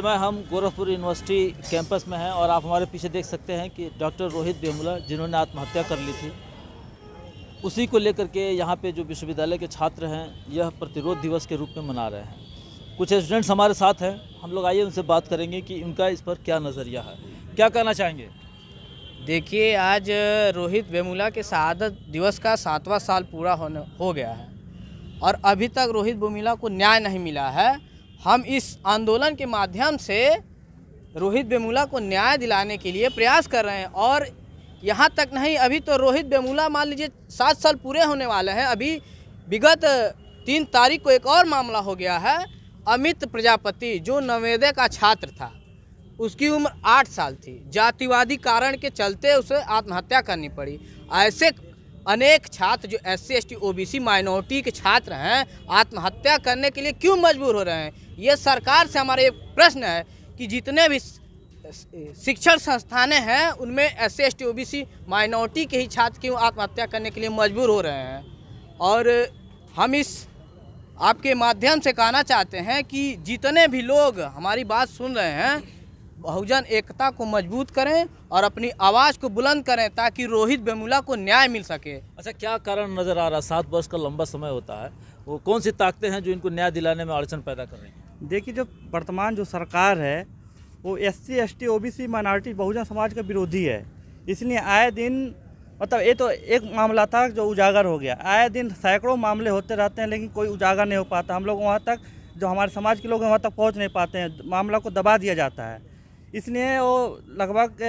समय हम Gorakhpur university campus में हैं और आप हमारे पीछे देख सकते हैं कि डॉक्टर रोहित बेमुला जिन्होंने आत्महत्या कर ली थी उसी को लेकर के यहाँ पे जो विश्वविद्यालय के छात्र हैं यह प्रतिरोध दिवस के रूप में मना रहे हैं कुछ स्टूडेंट्स हमारे साथ हैं हम लोग आइए उनसे बात करेंगे कि उनका इस पर क्या नज़रिया है क्या कहना चाहेंगे देखिए आज रोहित बेमूला के शहादत दिवस का सातवां साल पूरा होने हो गया है और अभी तक रोहित बेमूला को न्याय नहीं मिला है हम इस आंदोलन के माध्यम से रोहित बेमूला को न्याय दिलाने के लिए प्रयास कर रहे हैं और यहाँ तक नहीं अभी तो रोहित बेमूला मान लीजिए सात साल पूरे होने वाले हैं अभी विगत तीन तारीख को एक और मामला हो गया है अमित प्रजापति जो नवेदे का छात्र था उसकी उम्र आठ साल थी जातिवादी कारण के चलते उसे आत्महत्या करनी पड़ी ऐसे अनेक छात्र जो S C S T O B C minority के छात्र हैं आत्महत्या करने के लिए क्यों मजबूर हो रहे हैं ये सरकार से हमारा ये प्रश्न है कि जितने भी शिक्षण संस्थाने हैं उनमें S C S T O B C minority के ही छात्र क्यों आत्महत्या करने के लिए मजबूर हो रहे हैं और हम इस आपके माध्यम से कहना चाहते हैं कि जितने भी लोग हमारी बात सुन रहे हैं बहुजन एकता को मजबूत करें और अपनी आवाज़ को बुलंद करें ताकि रोहित बेमूला को न्याय मिल सके अच्छा क्या कारण नज़र आ रहा है सात वर्ष का लंबा समय होता है वो कौन सी ताकतें हैं जो इनको न्याय दिलाने में अड़चन पैदा कर रही हैं देखिए जो वर्तमान जो सरकार है वो S C S T O B C minority बहुजन समाज का विरोधी है इसलिए आए दिन मतलब ये तो एक मामला था जो उजागर हो गया आए दिन सैकड़ों मामले होते रहते हैं लेकिन कोई उजागर नहीं हो पाता हम लोग वहाँ तक जो हमारे समाज के लोग हैं वहाँ तक पहुँच नहीं पाते हैं मामला को दबा दिया जाता है इसलिए वो लगभग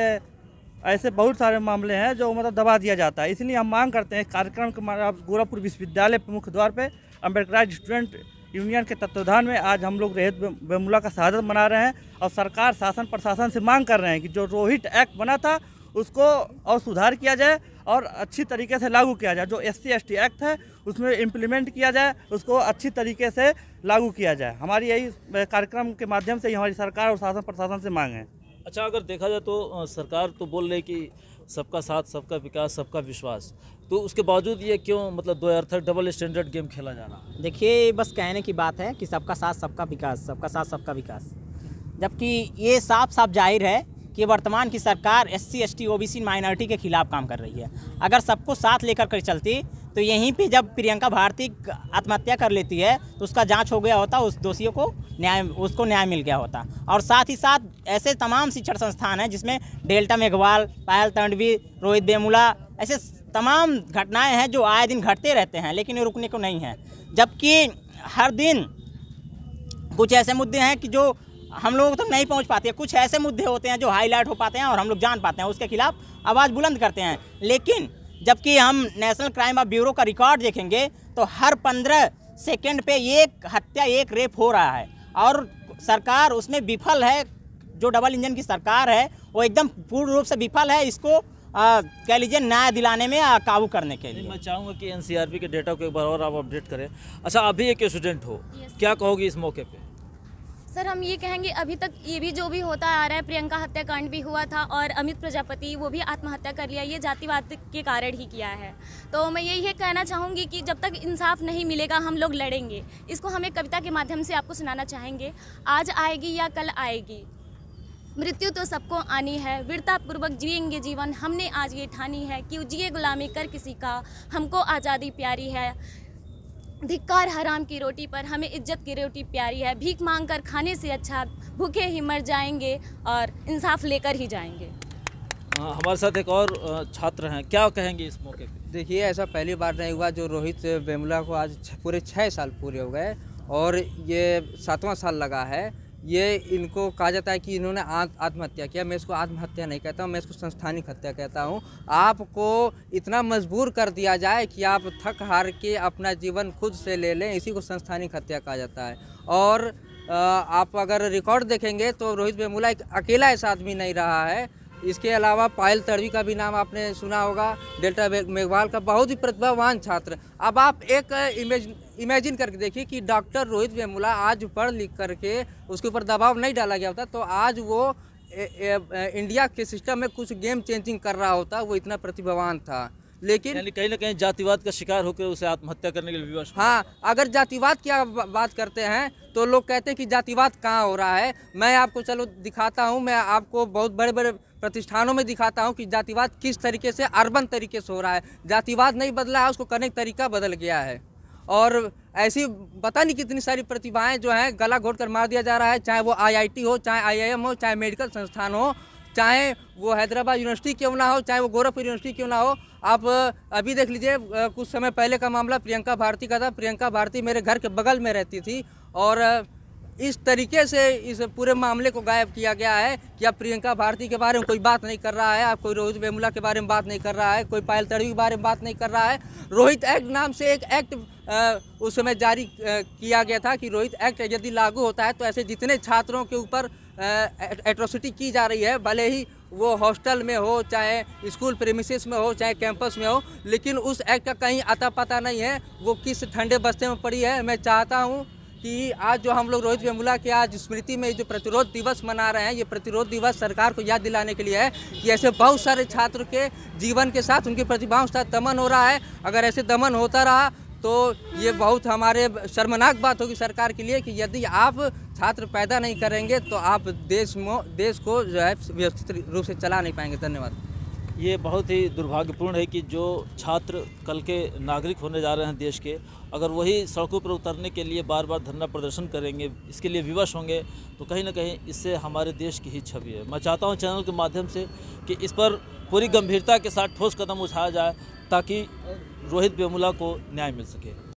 ऐसे बहुत सारे मामले हैं जो मतलब दबा दिया जाता है इसलिए हम मांग करते हैं कार्यक्रम के गोरखपुर विश्वविद्यालय प्रमुख द्वार पर अम्बेडकर स्टूडेंट यूनियन के तत्वावधान में आज हम लोग रेहत बेमूला का शहादत मना रहे हैं और सरकार शासन प्रशासन से मांग कर रहे हैं कि जो रोहित एक्ट बना था उसको और सुधार किया जाए और अच्छी तरीके से लागू किया जाए जो एस सी एक्ट है उसमें इम्प्लीमेंट किया जाए उसको अच्छी तरीके से लागू किया जाए हमारी यही कार्यक्रम के माध्यम से ही हमारी सरकार और शासन प्रशासन से मांग है अच्छा अगर देखा जाए तो सरकार तो बोल रही कि सबका साथ सबका विकास सबका विश्वास तो उसके बावजूद ये क्यों मतलब दो अर्थक डबल स्टैंडर्ड गेम खेला जा रहा देखिए बस कहने की बात है कि सबका साथ सबका विकास सबका साथ सबका विकास जबकि ये साफ साफ जाहिर है कि वर्तमान की सरकार S C S T O B C minority के खिलाफ काम कर रही है अगर सबको साथ लेकर कर चलती तो यहीं पे जब प्रियंका भारती आत्महत्या कर लेती है तो उसका जांच हो गया होता उस दोषियों को न्याय उसको न्याय मिल गया होता और साथ ही साथ ऐसे तमाम शिक्षण संस्थान हैं जिसमें डेल्टा मेघवाल पायल तंडवी रोहित बेमूला ऐसे तमाम घटनाएं हैं जो आए दिन घटते रहते हैं लेकिन ये रुकने को नहीं है जबकि हर दिन कुछ ऐसे मुद्दे हैं कि जो हम लोगों तक तो नहीं पहुंच पाते कुछ ऐसे मुद्दे होते हैं जो हाईलाइट हो पाते हैं और हम लोग जान पाते हैं उसके खिलाफ आवाज़ बुलंद करते हैं लेकिन जबकि हम नेशनल क्राइम ऑफ ब्यूरो का रिकॉर्ड देखेंगे तो हर पंद्रह सेकेंड पे एक हत्या एक रेप हो रहा है और सरकार उसमें विफल है जो डबल इंजन की सरकार है वो एकदम पूर्ण रूप से विफल है इसको कह लीजिए न्याय दिलाने में काबू करने के लिए मैं चाहूँगा कि एनसीआरबी के डेटा को एक बार और आप अपडेट करें अच्छा अभी एक स्टूडेंट हो क्या कहोगे इस मौके पर सर हम ये कहेंगे अभी तक ये भी जो भी होता आ रहा है प्रियंका हत्याकांड भी हुआ था और अमित प्रजापति वो भी आत्महत्या कर लिया ये जातिवाद के कारण ही किया है तो मैं यही है कहना चाहूँगी कि जब तक इंसाफ नहीं मिलेगा हम लोग लड़ेंगे इसको हम एक कविता के माध्यम से आपको सुनाना चाहेंगे आज आएगी या कल आएगी मृत्यु तो सबको आनी है वीरता पूर्वक जीवन हमने आज ये ठानी है कि जिए गुलामी कर किसी का हमको आज़ादी प्यारी है धिक्कार हराम की रोटी पर हमें इज्जत की रोटी प्यारी है भीख मांग कर खाने से अच्छा भूखे ही मर जाएंगे और इंसाफ लेकर ही जाएंगे हाँ, हमारे साथ एक और छात्र हैं क्या कहेंगे इस मौके पे देखिए ऐसा पहली बार नहीं हुआ जो रोहित बेमला को आज पूरे छः साल पूरे हो गए और ये सातवां साल लगा है ये इनको कहा जाता है कि इन्होंने आत्महत्या किया मैं इसको आत्महत्या नहीं कहता हूँ मैं इसको संस्थानिक हत्या कहता हूँ आपको इतना मजबूर कर दिया जाए कि आप थक हार के अपना जीवन खुद से ले लें इसी को संस्थानिक हत्या कहा जाता है और आप अगर रिकॉर्ड देखेंगे तो रोहित बेमूला एक अकेला ऐसा आदमी नहीं रहा है इसके अलावा पायल तड़वी का भी नाम आपने सुना होगा डेल्टा मेघवाल का बहुत ही प्रतिभावान छात्र अब आप एक इमेज इमेजिन करके देखिए कि डॉक्टर रोहित वेमुला आज पढ़ लिख करके उसके ऊपर दबाव नहीं डाला गया होता तो आज वो ए, ए, ए, इंडिया के सिस्टम में कुछ गेम चेंजिंग कर रहा होता वो इतना प्रतिभावान था लेकिन कहीं ना कहीं जातिवाद का शिकार होकर उसे आत्महत्या करने के लिए विवश हाँ अगर जातिवाद की आप बात करते हैं तो लोग कहते हैं कि जातिवाद कहाँ हो रहा है मैं आपको चलो दिखाता हूँ मैं आपको बहुत बड़े बड़े प्रतिष्ठानों में दिखाता हूँ कि जातिवाद किस तरीके से अर्बन तरीके से हो रहा है जातिवाद नहीं बदला है उसको करने का तरीका बदल गया है और ऐसी पता नहीं कितनी सारी प्रतिभाएं जो हैं गला घोट कर मार दिया जा रहा है चाहे वो आईआईटी हो चाहे आईआईएम हो चाहे मेडिकल संस्थान हो चाहे वो हैदराबाद यूनिवर्सिटी क्यों ना हो चाहे वो गोरखपुर यूनिवर्सिटी क्यों ना हो आप अभी देख लीजिए कुछ समय पहले का मामला प्रियंका भारती का था प्रियंका भारती मेरे घर के बगल में रहती थी और इस तरीके से इस पूरे मामले को गायब किया गया है कि आप प्रियंका भारती के बारे में कोई बात नहीं कर रहा है आप कोई रोहित बेमुला के बारे में बात नहीं कर रहा है कोई पायल तड़वी के बारे में बात नहीं कर रहा है रोहित एक्ट नाम से एक एक्ट उस समय जारी किया गया था कि रोहित एक्ट यदि लागू होता है तो ऐसे जितने छात्रों के ऊपर एट्रोसिटी की जा रही है भले ही वो हॉस्टल में हो चाहे स्कूल प्रेमिसिस में हो चाहे कैंपस में हो लेकिन उस एक्ट का कहीं अता पता नहीं है वो किस ठंडे बस्ते में पड़ी है मैं चाहता हूँ कि आज जो हम लोग रोहित वेमुला के आज स्मृति में जो प्रतिरोध दिवस मना रहे हैं ये प्रतिरोध दिवस सरकार को याद दिलाने के लिए है कि ऐसे बहुत सारे छात्र के जीवन के साथ उनकी प्रतिभाओं के साथ दमन हो रहा है अगर ऐसे दमन होता रहा तो ये बहुत हमारे शर्मनाक बात होगी सरकार के लिए कि यदि आप छात्र पैदा नहीं करेंगे तो आप देश में देश को जो है व्यवस्थित रूप से चला नहीं पाएंगे धन्यवाद ये बहुत ही दुर्भाग्यपूर्ण है कि जो छात्र कल के नागरिक होने जा रहे हैं देश के अगर वही सड़कों पर उतरने के लिए बार बार धरना प्रदर्शन करेंगे इसके लिए विवश होंगे तो कहीं ना कहीं इससे हमारे देश की ही छवि है मैं चाहता हूँ चैनल के माध्यम से कि इस पर पूरी गंभीरता के साथ ठोस कदम उठाया जाए ताकि रोहित बेमुला को न्याय मिल सके